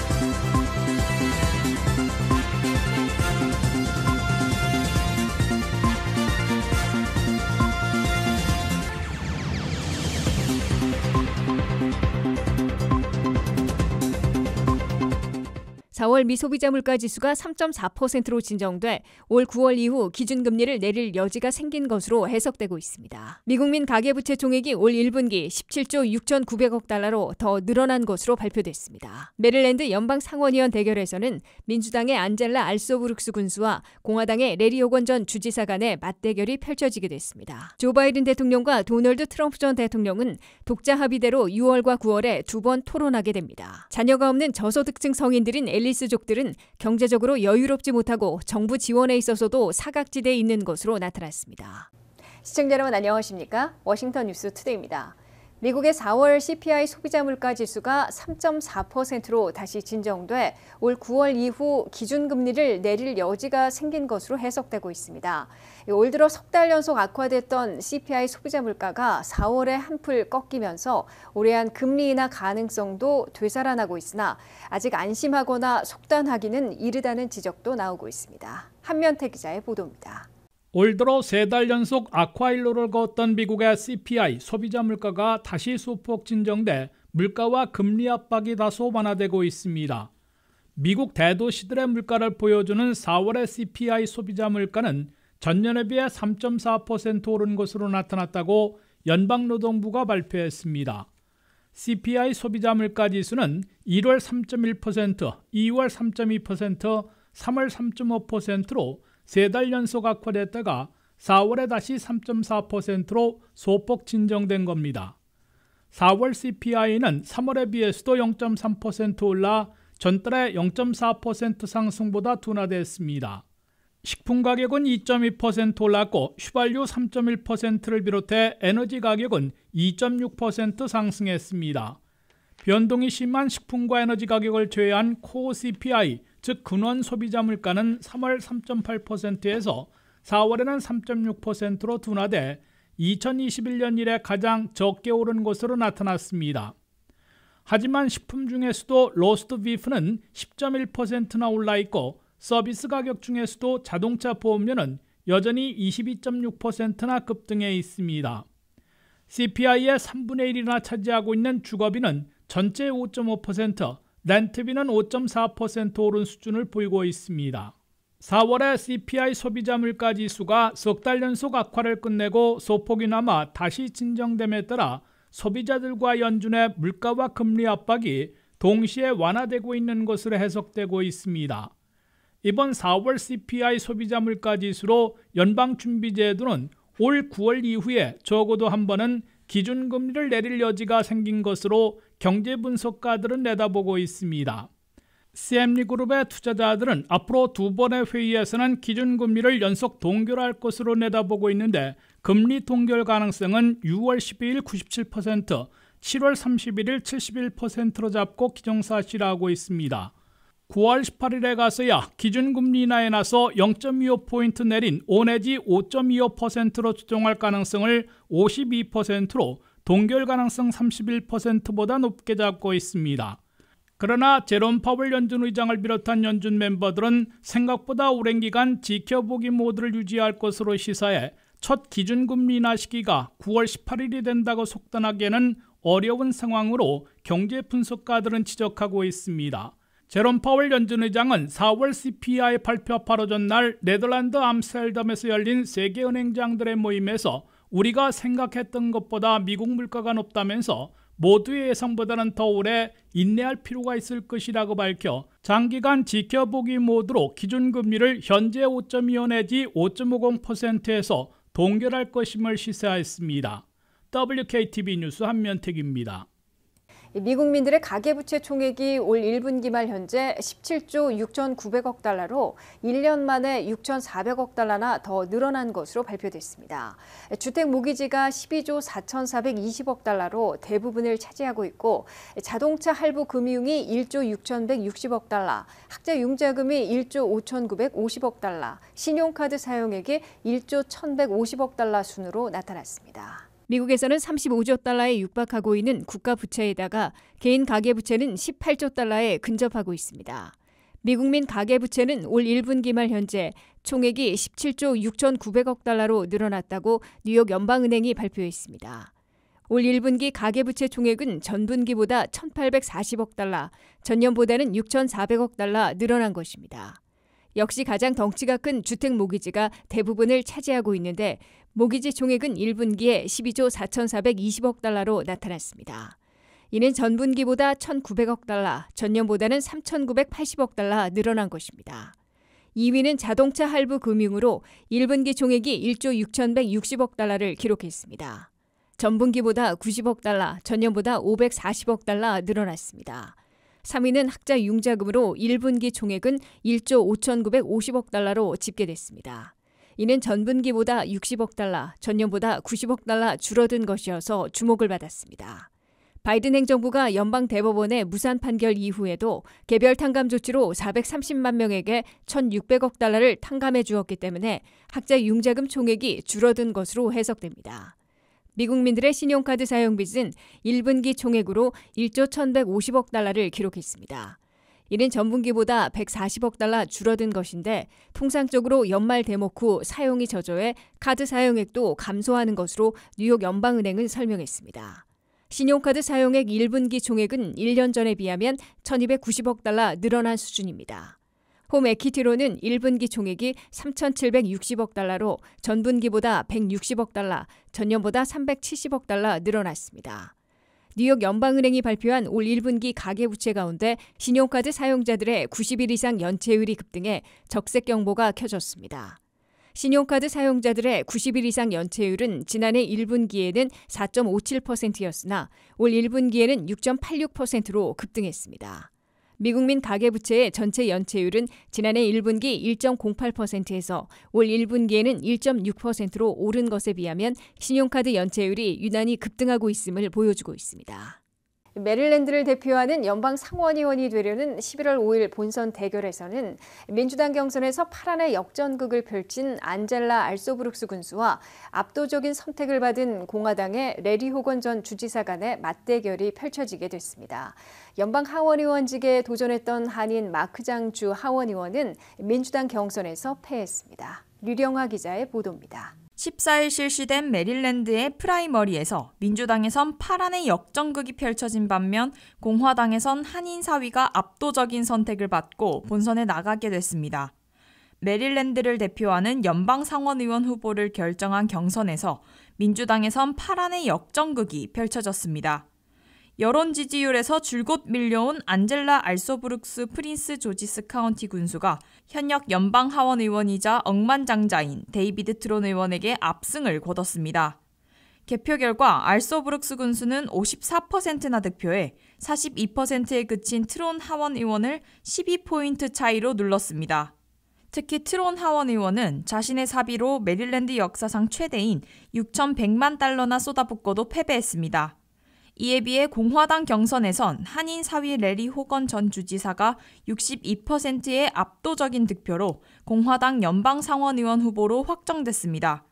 Thank you. 4월 미소비자 물가 지수가 3.4%로 진정돼 올 9월 이후 기준금리를 내릴 여지가 생긴 것으로 해석되고 있습니다. 미국민 가계부채 총액이올 1분기 17조 6,900억 달러로 더 늘어난 것으로 발표됐습니다. 메릴랜드 연방 상원의원 대결에서는 민주당의 안젤라 알소브룩스 군수와 공화당의 레리 오건 전 주지사 간의 맞대결이 펼쳐지게 됐습니다. 조 바이든 대통령과 도널드 트럼프 전 대통령은 독자 합의대로 6월과 9월에 두 번 토론하게 됩니다. 자녀가 없는 저소득층 성인들인 엘리 그리스족들은 경제적으로 여유롭지 못하고 정부 지원에 있어서도 사각지대에 있는 것으로 나타났습니다. 시청자 여러분 안녕하십니까? 워싱턴 뉴스 투데이입니다. 미국의 4월 CPI 소비자 물가 지수가 3.4%로 다시 진정돼 올 9월 이후 기준금리를 내릴 여지가 생긴 것으로 해석되고 있습니다. 올 들어 석 달 연속 악화됐던 CPI 소비자 물가가 4월에 한풀 꺾이면서 올해한 금리 인하 가능성도 되살아나고 있으나 아직 안심하거나 속단하기는 이르다는 지적도 나오고 있습니다. 한면태 기자의 보도입니다. 올 들어 세 달 연속 악화일로를 걷던 미국의 CPI 소비자 물가가 다시 소폭 진정돼 물가와 금리 압박이 다소 완화되고 있습니다. 미국 대도시들의 물가를 보여주는 4월의 CPI 소비자 물가는 전년에 비해 3.4% 오른 것으로 나타났다고 연방노동부가 발표했습니다. CPI 소비자 물가 지수는 1월 3.1%, 2월 3.2%, 3월 3.5%로 세달 연속 악화됐다가 4월에 다시 3.4%로 소폭 진정된 겁니다. 4월 CPI는 3월에 비해서도 0.3% 올라 전달의 0.4% 상승보다 둔화됐습니다. 식품 가격은 2.2% 올랐고 휘발유 3.1%를 비롯해 에너지 가격은 2.6% 상승했습니다. 변동이 심한 식품과 에너지 가격을 제외한 코어 CPI 즉 근원 소비자 물가는 3월 3.8%에서 4월에는 3.6%로 둔화돼 2021년 이래 가장 적게 오른 것으로 나타났습니다. 하지만 식품 중에서도 로스트 비프는 10.1%나 올라 있고 서비스 가격 중에서도 자동차 보험료는 여전히 22.6%나 급등해 있습니다. CPI의 3분의 1이나 차지하고 있는 주거비는 전체 5.5%, 렌트비는 5.4% 오른 수준을 보이고 있습니다. 4월에 CPI 소비자 물가 지수가 석 달 연속 악화를 끝내고 소폭이나마 다시 진정됨에 따라 소비자들과 연준의 물가와 금리 압박이 동시에 완화되고 있는 것으로 해석되고 있습니다. 이번 4월 CPI 소비자 물가 지수로 연방준비제도는 올 9월 이후에 적어도 한 번은 기준금리를 내릴 여지가 생긴 것으로 경제 분석가들은 내다보고 있습니다. CM리 그룹의 투자자들은 앞으로 두 번의 회의에서는 기준금리를 연속 동결할 것으로 내다보고 있는데 금리 동결 가능성은 6월 12일 97%, 7월 31일 71%로 잡고 기정사실화하고 있습니다. 9월 18일에 가서야 기준금리 인하에 나서 0.25포인트 내린 5 내지 5.25%로 추정할 가능성을 52%로 동결 가능성 31%보다 높게 잡고 있습니다. 그러나 제롬 파월 연준 의장을 비롯한 연준 멤버들은 생각보다 오랜 기간 지켜보기 모드를 유지할 것으로 시사해 첫 기준금리 인하 시기가 9월 18일이 된다고 속단하기에는 어려운 상황으로 경제 분석가들은 지적하고 있습니다. 제롬 파월 연준 의장은 4월 CPI 발표 바로 전날 네덜란드 암스테담에서 열린 세계은행장들의 모임에서 우리가 생각했던 것보다 미국 물가가 높다면서 모두의 예상보다는 더 오래 인내할 필요가 있을 것이라고 밝혀 장기간 지켜보기 모드로 기준금리를 현재 5.25 내지 5.50%에서 동결할 것임을 시사했습니다. WKTV 뉴스 한면택입니다. 미국민들의 가계부채 총액이 올 1분기 말 현재 17조 6,900억 달러로 1년 만에 6,400억 달러나 더 늘어난 것으로 발표됐습니다. 주택 모기지가 12조 4,420억 달러로 대부분을 차지하고 있고 자동차 할부 금융이 1조 6,160억 달러, 학자 융자금이 1조 5,950억 달러, 신용카드 사용액이 1조 1,150억 달러 순으로 나타났습니다. 미국에서는 35조 달러에 육박하고 있는 국가 부채에다가 개인 가계 부채는 18조 달러에 근접하고 있습니다. 미국민 가계 부채는 올 1분기 말 현재 총액이 17조 6,900억 달러로 늘어났다고 뉴욕 연방은행이 발표했습니다. 올 1분기 가계부채 총액은 전분기보다 1,840억 달러, 전년보다는 6,400억 달러 늘어난 것입니다. 역시 가장 덩치가 큰 주택 모기지가 대부분을 차지하고 있는데 모기지 총액은 1분기에 12조 4,420억 달러로 나타났습니다. 이는 전분기보다 1,900억 달러, 전년보다는 3,980억 달러 늘어난 것입니다. 2위는 자동차 할부 금융으로 1분기 총액이 1조 6,160억 달러를 기록했습니다. 전분기보다 90억 달러, 전년보다 540억 달러 늘어났습니다. 3위는 학자 융자금으로 1분기 총액은 1조 5,950억 달러로 집계됐습니다. 이는 전분기보다 60억 달러, 전년보다 90억 달러 줄어든 것이어서 주목을 받았습니다. 바이든 행정부가 연방 대법원의 무산 판결 이후에도 개별 탕감 조치로 430만 명에게 1,600억 달러를 탕감해 주었기 때문에 학자 융자금 총액이 줄어든 것으로 해석됩니다. 미국민들의 신용카드 사용 빚은 1분기 총액으로 1조 1,150억 달러를 기록했습니다. 이는 전분기보다 140억 달러 줄어든 것인데 통상적으로 연말 대목 후 사용이 저조해 카드 사용액도 감소하는 것으로 뉴욕 연방은행은 설명했습니다. 신용카드 사용액 1분기 총액은 1년 전에 비하면 1,290억 달러 늘어난 수준입니다. 홈 에퀴티로는 1분기 총액이 3,760억 달러로 전분기보다 160억 달러, 전년보다 370억 달러 늘어났습니다. 뉴욕 연방은행이 발표한 올 1분기 가계부채 가운데 신용카드 사용자들의 90일 이상 연체율이 급등해 적색 경보가 켜졌습니다. 신용카드 사용자들의 90일 이상 연체율은 지난해 1분기에는 4.57%였으나 올 1분기에는 6.86%로 급등했습니다. 미국민 가계부채의 전체 연체율은 지난해 1분기 1.08%에서 올 1분기에는 1.6%로 오른 것에 비하면 신용카드 연체율이 유난히 급등하고 있음을 보여주고 있습니다. 메릴랜드를 대표하는 연방 상원의원이 되려는 11월 5일 본선 대결에서는 민주당 경선에서 파란의 역전극을 펼친 안젤라 알소브룩스 군수와 압도적인 선택을 받은 공화당의 레리 호건 전 주지사 간의 맞대결이 펼쳐지게 됐습니다. 연방 하원의원직에 도전했던 한인 마크장주 하원의원은 민주당 경선에서 패했습니다. 류령화 기자의 보도입니다. 14일 실시된 메릴랜드의 프라이머리에서 민주당에선 파란의 역전극이 펼쳐진 반면 공화당에선 한인 사위가 압도적인 선택을 받고 본선에 나가게 됐습니다. 메릴랜드를 대표하는 연방 상원의원 후보를 결정한 경선에서 민주당에선 파란의 역전극이 펼쳐졌습니다. 여론 지지율에서 줄곧 밀려온 안젤라 알소브룩스 프린스 조지스 카운티 군수가 현역 연방 하원 의원이자 억만장자인 데이비드 트론 의원에게 압승을 거뒀습니다. 개표 결과 알소브룩스 군수는 54%나 득표해 42%에 그친 트론 하원 의원을 12포인트 차이로 눌렀습니다. 특히 트론 하원 의원은 자신의 사비로 메릴랜드 역사상 최대인 6,100만 달러나 쏟아붓고도 패배했습니다. 이에 비해 공화당 경선에선 한인 사위 레리 호건 전 주지사가 62%의 압도적인 득표로 공화당 연방 상원의원 후보로 확정됐습니다.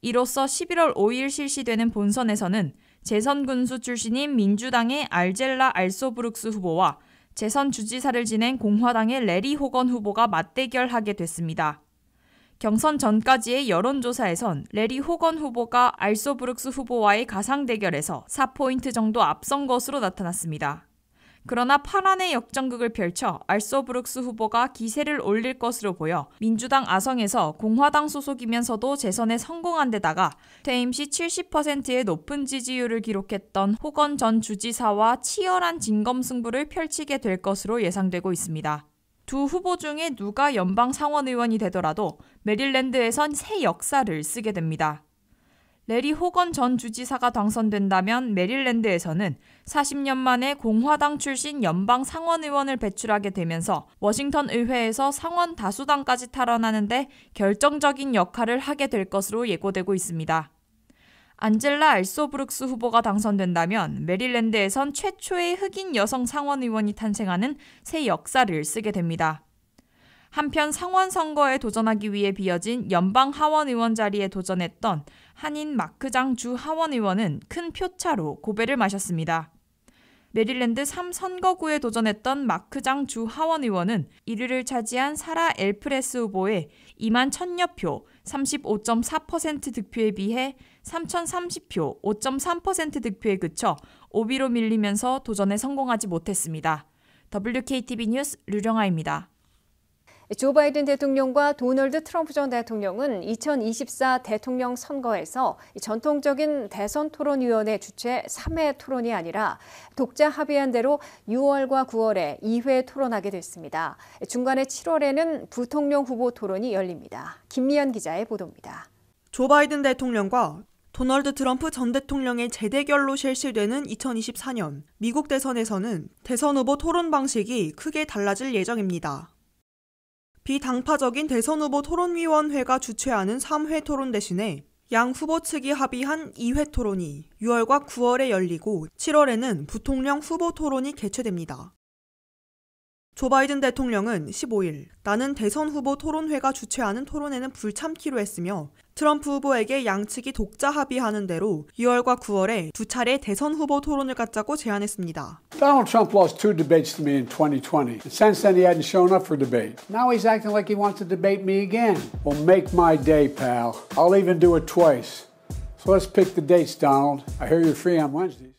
이로써 11월 5일 실시되는 본선에서는 재선 군수 출신인 민주당의 알젤라 알소브룩스 후보와 재선 주지사를 지낸 공화당의 레리 호건 후보가 맞대결하게 됐습니다. 경선 전까지의 여론조사에선 레리 호건 후보가 알소브룩스 후보와의 가상 대결에서 4포인트 정도 앞선 것으로 나타났습니다. 그러나 파란의 역전극을 펼쳐 알소브룩스 후보가 기세를 올릴 것으로 보여 민주당 아성에서 공화당 소속이면서도 재선에 성공한 데다가 퇴임 시 70%의 높은 지지율을 기록했던 호건 전 주지사와 치열한 진검 승부를 펼치게 될 것으로 예상되고 있습니다. 두 후보 중에 누가 연방 상원의원이 되더라도 메릴랜드에선 새 역사를 쓰게 됩니다. 레리 호건 전 주지사가 당선된다면 메릴랜드에서는 40년 만에 공화당 출신 연방 상원의원을 배출하게 되면서 워싱턴 의회에서 상원 다수당까지 탈환하는데 결정적인 역할을 하게 될 것으로 예고되고 있습니다. 안젤라 알소브룩스 후보가 당선된다면 메릴랜드에선 최초의 흑인 여성 상원 의원이 탄생하는 새 역사를 쓰게 됩니다. 한편 상원 선거에 도전하기 위해 비어진 연방 하원 의원 자리에 도전했던 한인 마크장 주 하원 의원은 큰 표차로 고배를 마셨습니다. 메릴랜드 3선거구에 도전했던 마크장 주 하원 의원은 1위를 차지한 사라 엘프레스 후보의 2만 1 0 0 0여 표, 35.4% 득표에 비해 3,030표, 5.3% 득표에 그쳐 5위로 밀리면서 도전에 성공하지 못했습니다. WKTV 뉴스 류령아입니다. 조 바이든 대통령과 도널드 트럼프 전 대통령은 2024 대통령 선거에서 전통적인 대선 토론위원회 주최 3회 토론이 아니라 독자 합의한 대로 6월과 9월에 2회 토론하게 됐습니다. 중간에 7월에는 부통령 후보 토론이 열립니다. 김미연 기자의 보도입니다. 조 바이든 대통령과 도널드 트럼프 전 대통령의 재대결로 실시되는 2024년 미국 대선에서는 대선 후보 토론 방식이 크게 달라질 예정입니다. 비당파적인 대선 후보 토론위원회가 주최하는 3회 토론 대신에 양 후보 측이 합의한 2회 토론이 6월과 9월에 열리고 7월에는 부통령 후보 토론이 개최됩니다. 조 바이든 대통령은 15일 나는 대선 후보 토론회가 주최하는 토론회는 불참키로 했으며 트럼프 후보에게 양측이 독자 합의하는 대로 6월과 9월에 두 차례 대선 후보 토론을 갖자고 제안했습니다. Donald Trump lost two debates to me in 2020. Since then he hadn't shown up for debate. Now he's acting like he wants to debate me again. Well, make my day, pal. I'll even do it twice. So let's pick the dates, Donald. I hear you're free on Wednesday.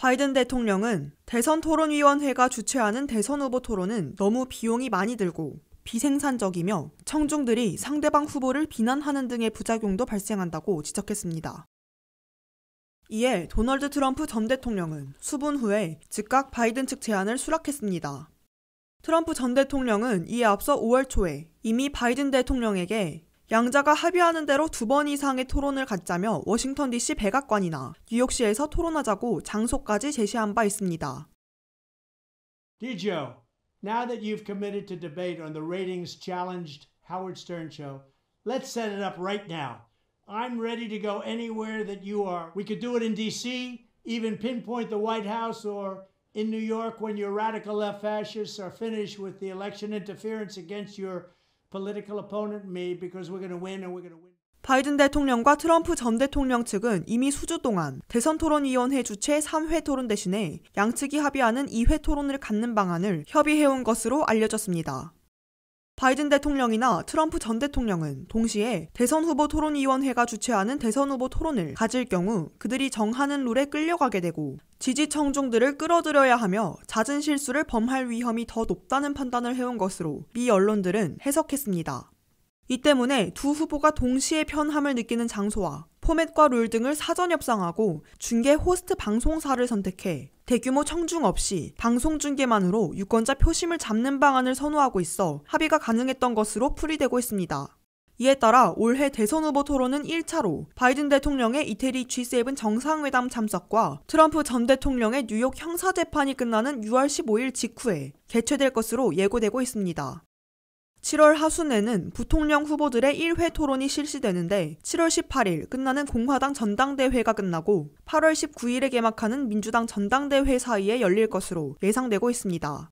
바이든 대통령은 대선 토론위원회가 주최하는 대선 후보 토론은 너무 비용이 많이 들고 비생산적이며 청중들이 상대방 후보를 비난하는 등의 부작용도 발생한다고 지적했습니다. 이에 도널드 트럼프 전 대통령은 수분 후에 즉각 바이든 측 제안을 수락했습니다. 트럼프 전 대통령은 이에 앞서 5월 초에 이미 바이든 대통령에게 양자가 합의하는 대로 두 번 이상의 토론을 갖자며 워싱턴 DC 백악관이나 뉴욕시에서 토론하자고 장소까지 제시한 바 있습니다. Dijo, now that you've committed to debate on the ratings challenged Howard Stern show, let's set it up right now. I'm ready to go anywhere that you are. We could do it in DC, even pinpoint the White House or in New York when your radical left fascists are finished with the election interference against your 바이든 대통령과 트럼프 전 대통령 측은 이미 수주 동안 대선 토론위원회 주최 3회 토론 대신에 양측이 합의하는 2회 토론을 갖는 방안을 협의해온 것으로 알려졌습니다. 바이든 대통령이나 트럼프 전 대통령은 동시에 대선 후보 토론위원회가 주최하는 대선 후보 토론을 가질 경우 그들이 정하는 룰에 끌려가게 되고 지지 청중들을 끌어들여야 하며 잦은 실수를 범할 위험이 더 높다는 판단을 해온 것으로 미 언론들은 해석했습니다. 이 때문에 두 후보가 동시에 편함을 느끼는 장소와 포맷과 룰 등을 사전 협상하고 중계 호스트 방송사를 선택해 대규모 청중 없이 방송 중계만으로 유권자 표심을 잡는 방안을 선호하고 있어 합의가 가능했던 것으로 풀이되고 있습니다. 이에 따라 올해 대선 후보 토론은 1차로 바이든 대통령의 이태리 G7 정상회담 참석과 트럼프 전 대통령의 뉴욕 형사재판이 끝나는 6월 15일 직후에 개최될 것으로 예고되고 있습니다. 7월 하순에는 부통령 후보들의 1회 토론이 실시되는데 7월 18일 끝나는 공화당 전당대회가 끝나고 8월 19일에 개막하는 민주당 전당대회 사이에 열릴 것으로 예상되고 있습니다.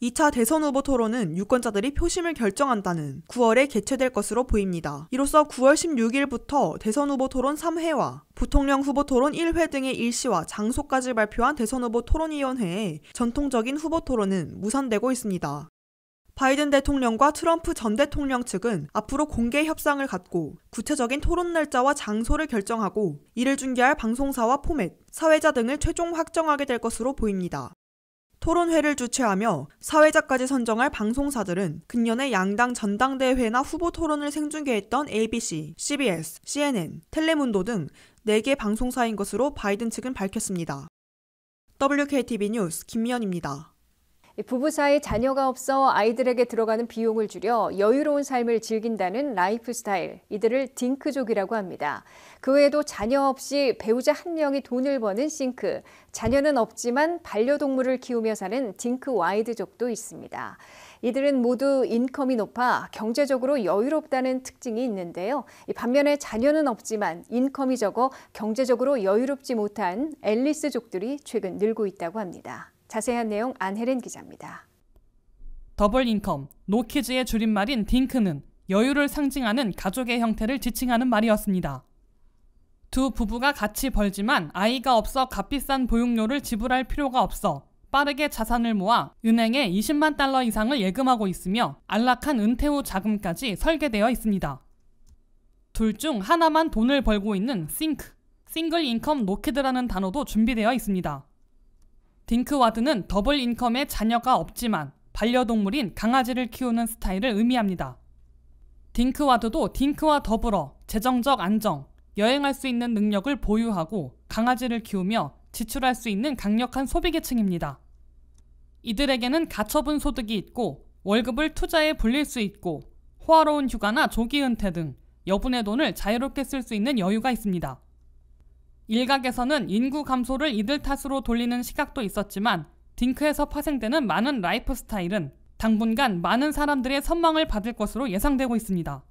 2차 대선 후보 토론은 유권자들이 표심을 결정한다는 9월에 개최될 것으로 보입니다. 이로써 9월 16일부터 대선 후보 토론 3회와 부통령 후보 토론 1회 등의 일시와 장소까지 발표한 대선 후보 토론위원회의 전통적인 후보 토론은 무산되고 있습니다. 바이든 대통령과 트럼프 전 대통령 측은 앞으로 공개 협상을 갖고 구체적인 토론 날짜와 장소를 결정하고 이를 중계할 방송사와 포맷, 사회자 등을 최종 확정하게 될 것으로 보입니다. 토론회를 주최하며 사회자까지 선정할 방송사들은 근년에 양당 전당대회나 후보 토론을 생중계했던 ABC, CBS, CNN, 텔레문도 등 4개 방송사인 것으로 바이든 측은 밝혔습니다. WKTV 뉴스 김미연입니다. 부부 사이 자녀가 없어 아이들에게 들어가는 비용을 줄여 여유로운 삶을 즐긴다는 라이프 스타일, 이들을 딩크족이라고 합니다. 그 외에도 자녀 없이 배우자 한 명이 돈을 버는 싱크, 자녀는 없지만 반려동물을 키우며 사는 딩크 와이드족도 있습니다. 이들은 모두 인컴이 높아 경제적으로 여유롭다는 특징이 있는데요. 반면에 자녀는 없지만 인컴이 적어 경제적으로 여유롭지 못한 앨리스족들이 최근 늘고 있다고 합니다. 자세한 내용 안혜린 기자입니다. 더블 인컴, 노키즈의 줄임말인 딩크는 여유를 상징하는 가족의 형태를 지칭하는 말이었습니다. 두 부부가 같이 벌지만 아이가 없어 값비싼 보육료를 지불할 필요가 없어 빠르게 자산을 모아 은행에 20만 달러 이상을 예금하고 있으며 안락한 은퇴 후 자금까지 설계되어 있습니다. 둘 중 하나만 돈을 벌고 있는 싱크, 싱글 인컴 노키드라는 단어도 준비되어 있습니다. 딩크와드는 더블 인컴의 자녀가 없지만 반려동물인 강아지를 키우는 스타일을 의미합니다. 딩크와드도 딩크와 더불어 재정적 안정, 여행할 수 있는 능력을 보유하고 강아지를 키우며 지출할 수 있는 강력한 소비계층입니다. 이들에게는 가처분 소득이 있고 월급을 투자에 불릴 수 있고 호화로운 휴가나 조기 은퇴 등 여분의 돈을 자유롭게 쓸 수 있는 여유가 있습니다. 일각에서는 인구 감소를 이들 탓으로 돌리는 시각도 있었지만 딩크에서 파생되는 많은 라이프 스타일은 당분간 많은 사람들의 선망을 받을 것으로 예상되고 있습니다.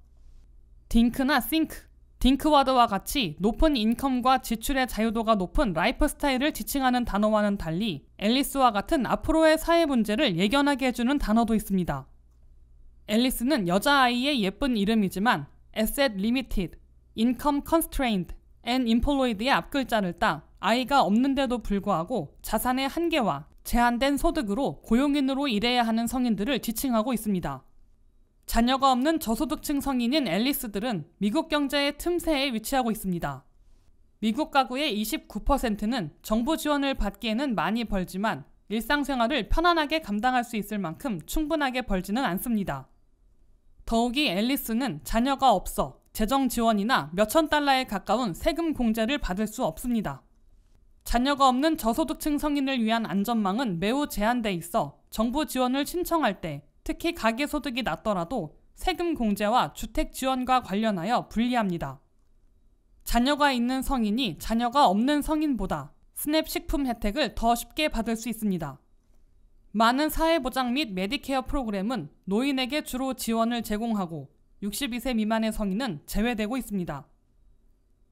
딩크나 싱크, 딩크와드와 같이 높은 인컴과 지출의 자유도가 높은 라이프 스타일을 지칭하는 단어와는 달리 앨리스와 같은 앞으로의 사회 문제를 예견하게 해주는 단어도 있습니다. 앨리스는 여자아이의 예쁜 이름이지만 Asset Limited, Income Constrained, N 인폴로이드의 앞글자를 따 아이가 없는데도 불구하고 자산의 한계와 제한된 소득으로 고용인으로 일해야 하는 성인들을 지칭하고 있습니다. 자녀가 없는 저소득층 성인인 앨리스들은 미국 경제의 틈새에 위치하고 있습니다. 미국 가구의 29%는 정부 지원을 받기에는 많이 벌지만 일상생활을 편안하게 감당할 수 있을 만큼 충분하게 벌지는 않습니다. 더욱이 앨리스는 자녀가 없어 재정 지원이나 몇천 달러에 가까운 세금 공제를 받을 수 없습니다. 자녀가 없는 저소득층 성인을 위한 안전망은 매우 제한돼 있어 정부 지원을 신청할 때 특히 가계소득이 낮더라도 세금 공제와 주택 지원과 관련하여 불리합니다. 자녀가 있는 성인이 자녀가 없는 성인보다 스냅 식품 혜택을 더 쉽게 받을 수 있습니다. 많은 사회보장 및 메디케어 프로그램은 노인에게 주로 지원을 제공하고 62세 미만의 성인은 제외되고 있습니다.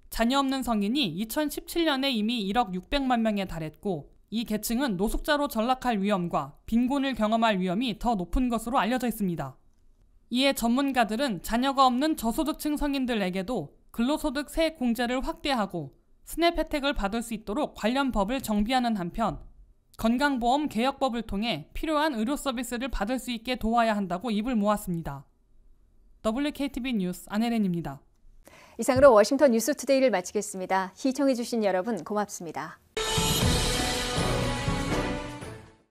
자녀 없는 성인이 2017년에 이미 1억 600만 명에 달했고 이 계층은 노숙자로 전락할 위험과 빈곤을 경험할 위험이 더 높은 것으로 알려져 있습니다. 이에 전문가들은 자녀가 없는 저소득층 성인들에게도 근로소득 세액 공제를 확대하고 스냅 혜택을 받을 수 있도록 관련 법을 정비하는 한편 건강보험 개혁법을 통해 필요한 의료 서비스를 받을 수 있게 도와야 한다고 입을 모았습니다. WKTV 뉴스 안혜렌입니다. 이상으로 워싱턴 뉴스 투데이를 마치겠습니다. 시청해주신 여러분 고맙습니다.